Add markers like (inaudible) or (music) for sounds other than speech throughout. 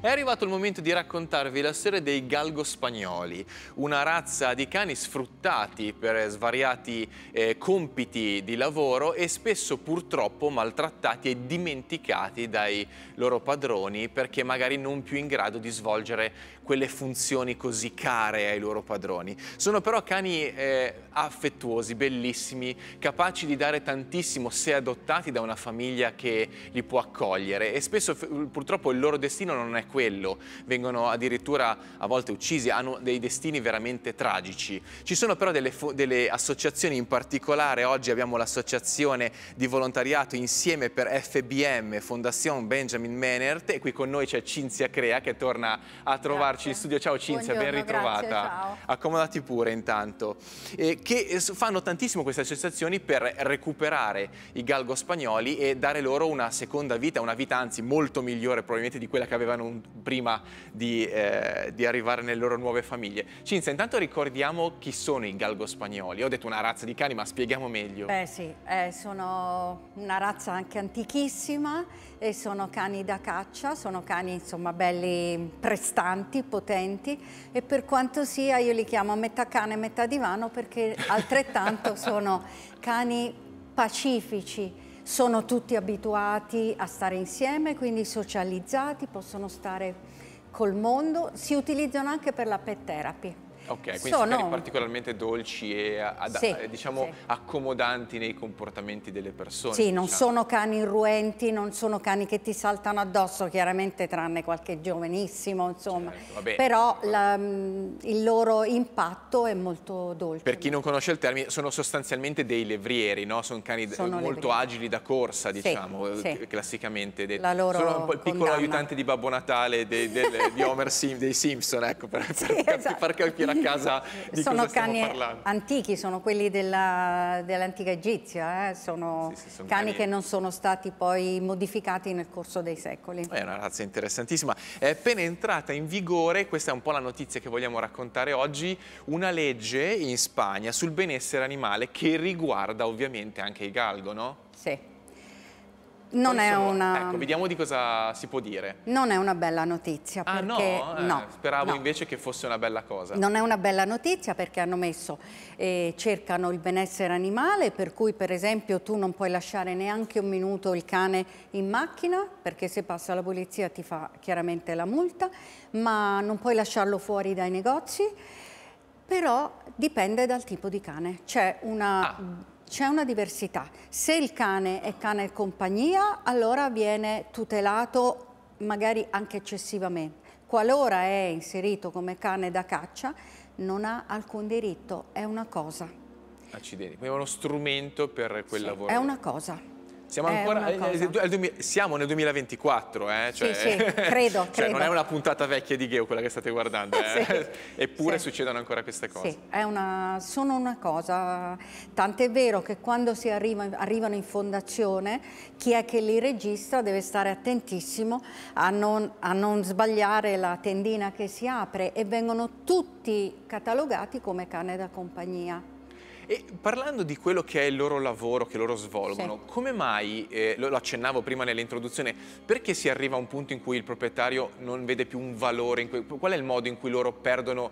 È arrivato il momento di raccontarvi la storia dei galgo spagnoli, una razza di cani sfruttati per svariati eh, compiti di lavoro e spesso purtroppo maltrattati e dimenticati dai loro padroni perché magari non più in grado di svolgere quelle funzioni così care ai loro padroni. Sono però cani eh, affettuosi, bellissimi, capaci di dare tantissimo se adottati da una famiglia che li può accogliere e spesso uh, purtroppo il loro destino non è quello, vengono addirittura a volte uccisi, hanno dei destini veramente tragici. Ci sono però delle, delle associazioni in particolare, oggi abbiamo l'associazione di volontariato insieme per FBM, Fondazione Benjamin Menert e qui con noi c'è Cinzia Crea che torna a trovarci trovarci in studio. Ciao Cinzia, Buongiorno, ben ritrovata. Grazie, Accomodati pure intanto. Eh, che fanno tantissimo queste associazioni per recuperare i galgo spagnoli e dare loro una seconda vita, una vita anzi molto migliore probabilmente di quella che avevano prima di, eh, di arrivare nelle loro nuove famiglie. Cinzia, intanto ricordiamo chi sono i galgo spagnoli. Ho detto una razza di cani, ma spieghiamo meglio. Beh sì, eh, sono una razza anche antichissima e sono cani da caccia, sono cani insomma belli prestanti, potenti e per quanto sia io li chiamo metà cane e metà divano perché altrettanto (laughs) sono cani pacifici. Sono tutti abituati a stare insieme, quindi socializzati, possono stare col mondo, si utilizzano anche per la pet therapy. Ok, quindi sono... sono particolarmente dolci e sì, eh, diciamo sì. accomodanti nei comportamenti delle persone. Sì, non diciamo. sono cani irruenti, non sono cani che ti saltano addosso, chiaramente tranne qualche giovanissimo, insomma. Certo, vabbè, però la, il loro impatto è molto dolce. Per chi non conosce il termine, sono sostanzialmente dei levrieri, no? Sono cani sono molto levrieri. agili da corsa, diciamo, eh, sì, classicamente. La loro sono un po' il piccolo condanna. aiutante di Babbo Natale, dei, del, di Homer Sim, dei Simpson, ecco, per, (laughs) per, esatto. per far capire casa di sono cani antichi, sono quelli dell'antica dell Egizia, eh? sono, sì, sì, sono cani, cani, che non sono stati poi modificati nel corso dei secoli. È una razza interessantissima. È appena entrata in vigore, questa è un po' la notizia che vogliamo raccontare oggi, una legge in Spagna sul benessere animale che riguarda ovviamente anche i galgo, no? Sì. Non Poi è sono... una... Ecco, vediamo di cosa si può dire. Non è una bella notizia. Ah perché... no? Eh, no? Speravo no. invece che fosse una bella cosa. Non è una bella notizia perché hanno messo, eh, cercano il benessere animale, per cui per esempio tu non puoi lasciare neanche un minuto il cane in macchina, perché se passa la polizia ti fa chiaramente la multa, ma non puoi lasciarlo fuori dai negozi, però dipende dal tipo di cane. C'è una... Ah c'è una diversità. Se il cane è cane compagnia, allora viene tutelato magari anche eccessivamente. Qualora è inserito come cane da caccia, non ha alcun diritto, è una cosa. Accidenti, quindi è uno strumento per quel sì, lavoro. È una cosa. Siamo, ancora, eh, eh siamo nel 2024, eh? cioè, sì, sì, (laughs) credo, cioè, credo. Non è una puntata vecchia di Geo quella che state guardando, eh? (laughs) sì, (laughs) eppure succedono ancora queste cose. Sì, una, sono una cosa, tant'è vero che quando si arriva, arrivano in fondazione, chi è che li registra deve stare attentissimo a non, a non sbagliare la tendina che si apre e vengono tutti catalogati come cane da compagnia. E parlando di quello che è il loro lavoro, che loro svolgono, sì. come mai, eh, lo, lo accennavo prima nell'introduzione, perché si arriva a un punto in cui il proprietario non vede più un valore? Cui, qual è il modo in cui loro perdono,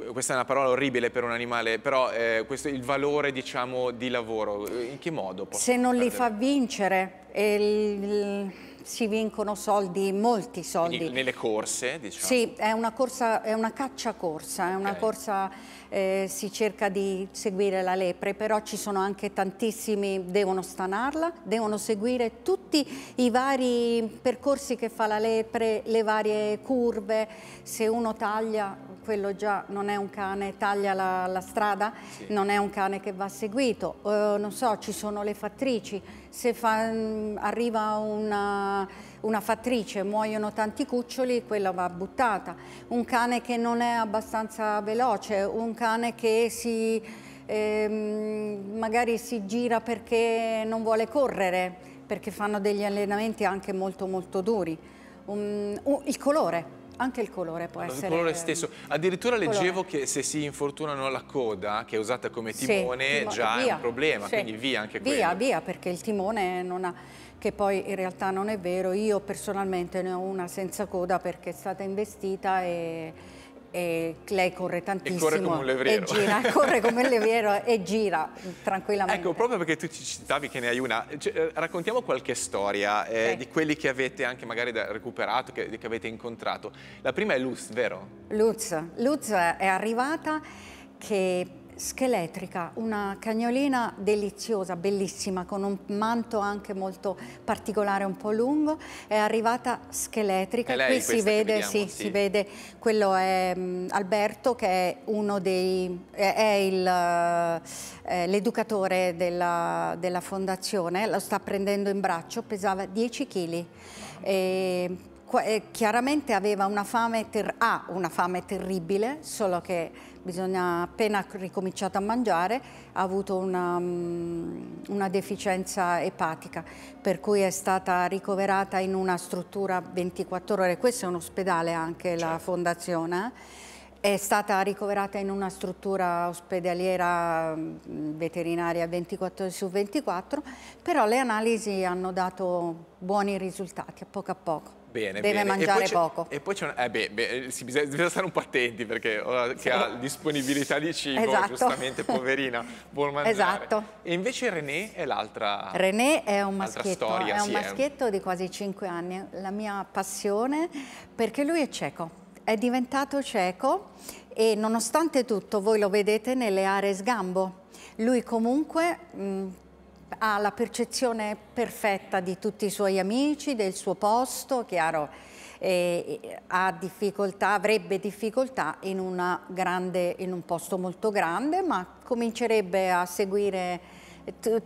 eh, questa è una parola orribile per un animale, però eh, questo, il valore diciamo, di lavoro, in che modo? Se non perdere? li fa vincere... Il si vincono soldi, molti soldi. Quindi nelle corse, diciamo? Sì, è una, corsa, è una caccia corsa, è una okay. corsa, eh, si cerca di seguire la lepre, però ci sono anche tantissimi, devono stanarla, devono seguire tutti i vari percorsi che fa la lepre, le varie curve, se uno taglia quello già non è un cane, taglia la, la strada, sì. non è un cane che va seguito. Eh, non so, ci sono le fattrici, se fa, mh, mm, arriva una, una fattrice, muoiono tanti cuccioli, quella va buttata. Un cane che non è abbastanza veloce, un cane che si, ehm, magari si gira perché non vuole correre, perché fanno degli allenamenti anche molto molto duri. Um, uh, il colore, anche il colore può allora, essere... Ehm, il colore stesso. Addirittura leggevo che se si infortunano la coda, che è usata come timone, sì, timone già via. è un problema, sì. quindi via anche quello. Via, via, perché il timone non ha che poi in realtà non è vero, io personalmente ne ho una senza coda perché è stata investita e e lei corre tantissimo e corre come un levriero e gira, (laughs) corre come un levriero e gira tranquillamente ecco proprio perché tu ci citavi che ne hai una cioè, eh, raccontiamo qualche storia eh, okay. di quelli che avete anche magari recuperato che, che avete incontrato la prima è Luz, vero? Luz, Luz è arrivata che Scheletrica, una cagnolina deliziosa, bellissima, con un manto anche molto particolare, un po' lungo, è arrivata scheletrica, è qui si vede, vediamo, sì, sì. si vede, quello è mm, Alberto che è uno dei, eh, è, l'educatore della, della fondazione, lo sta prendendo in braccio, pesava 10 kg. E eh, chiaramente aveva una fame, ha una fame terribile, solo che bisogna, appena ricominciato a mangiare ha avuto una, mm, una, deficienza epatica, per cui è stata ricoverata in una struttura 24 ore, questo è un ospedale anche certo. la fondazione, eh. è stata ricoverata in una struttura ospedaliera mm, veterinaria 24 ore su 24, però le analisi hanno dato buoni risultati a poco a poco. Bene, Deve bene. mangiare e poco. E poi c'è un, eh beh, beh, eh, si, bisogna, bisogna, stare un po' attenti perché ora che sì. ha esatto. disponibilità di cibo, esatto. giustamente, poverina, vuol mangiare. Esatto. E invece René è l'altra René è un maschietto, storia, è un sì, maschietto è. di quasi 5 anni, la mia passione, perché lui è cieco. È diventato cieco e nonostante tutto voi lo vedete nelle aree sgambo. Lui comunque... Mh, ha la percezione perfetta di tutti i suoi amici, del suo posto, chiaro, ha difficoltà, avrebbe difficoltà in, grande, in un posto molto grande, ma comincerebbe a seguire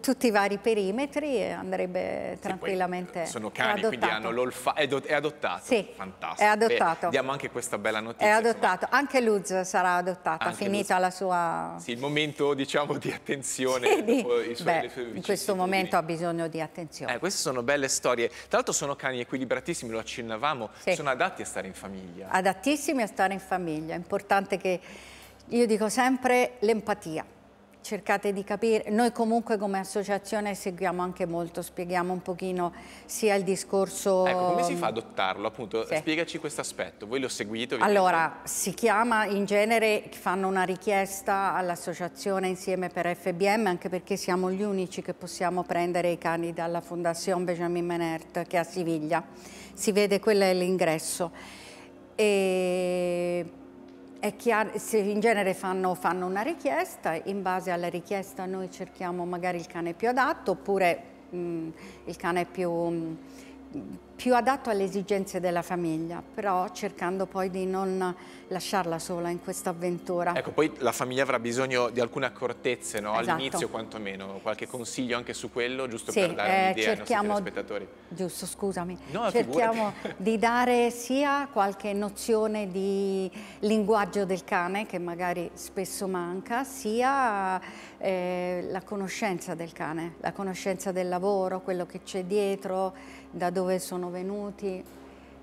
tutti i vari perimetri e andrebbe tranquillamente sì, eh, Sono cani, adottato. quindi hanno l'olfa... È, è, adottato? Sì, Fantastico. è adottato. Beh, diamo anche questa bella notizia. È adottato, insomma. anche Luz sarà adottata, anche finita Luz. la sua... Sì, il momento diciamo di attenzione. (laughs) Sì, di... Beh, in questo momento ha bisogno di attenzione. Eh, queste sono belle storie. Tra l'altro sono cani equilibratissimi, lo accennavamo, sì. sono adatti a stare in famiglia. Adattissimi a stare in famiglia, è importante che... Io dico sempre l'empatia cercate di capire, noi comunque come associazione seguiamo anche molto, spieghiamo un pochino sia il discorso... Ecco, come si fa ad mm, adottarlo? Appunto, sì. spiegaci questo aspetto, voi lo seguite? Ovviamente. Allora, si chiama, in genere fanno una richiesta all'associazione insieme per FBM, anche perché siamo gli unici che possiamo prendere i cani dalla Fondazione Benjamin Menert, che è a Siviglia. Si vede, quello è l'ingresso. E chiaro, in genere fanno, fanno una richiesta, in base alla richiesta noi cerchiamo magari il cane più adatto oppure mh, mm, il cane più... Mh, mm, più adatto alle esigenze della famiglia, però cercando poi di non lasciarla sola in questa avventura. Ecco, poi la famiglia avrà bisogno di alcune accortezze, no? esatto. all'inizio quantomeno, qualche consiglio anche su quello, giusto sì, per dare eh, un'idea ai nostri telespettatori. Giusto, scusami. No, cerchiamo figurati. di dare sia qualche nozione di linguaggio del cane, che magari spesso manca, sia eh, la conoscenza del cane, la conoscenza del lavoro, quello che c'è dietro, da dove sono venuti.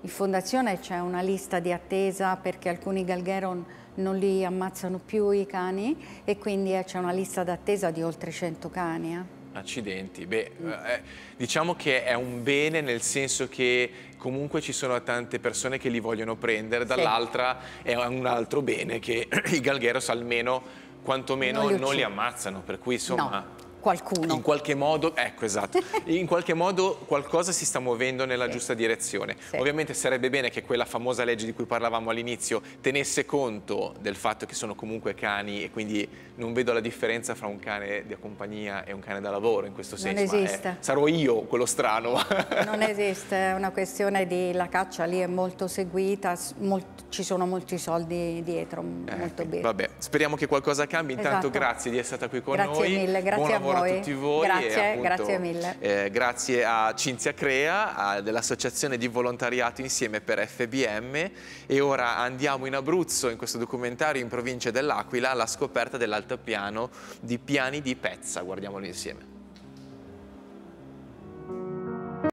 In fondazione c'è una lista di attesa perché alcuni galgheron non li ammazzano più i cani e quindi eh, c'è una lista d'attesa di oltre 100 cani. Eh. Accidenti, beh, eh, diciamo che è un bene nel senso che comunque ci sono tante persone che li vogliono prendere, dall'altra è un altro bene che (clears throat) i Galgheros almeno quantomeno non li, non li ammazzano, per cui insomma... No qualcuno. In qualche modo, ecco esatto, (laughs) in qualche modo qualcosa si sta muovendo nella sì. giusta direzione. Sì. Ovviamente sarebbe bene che quella famosa legge di cui parlavamo all'inizio tenesse conto del fatto che sono comunque cani e quindi non vedo la differenza fra un cane di compagnia e un cane da lavoro in questo senso. Non esiste. Eh, sarò io quello strano. (laughs) non (laughs) esiste, è una questione di la caccia lì è molto seguita, molto, ci sono molti soldi dietro, eh, molto bene. Vabbè, speriamo che qualcosa cambi, intanto esatto. grazie di essere stata qui con grazie noi. grazie mille, grazie a voi ancora voi. a tutti voi. Grazie, appunto, grazie mille. Eh, grazie a Cinzia Crea dell'Associazione di Volontariato Insieme per FBM e ora andiamo in Abruzzo in questo documentario in provincia dell'Aquila alla scoperta dell'altopiano di Piani di Pezza. Guardiamolo insieme.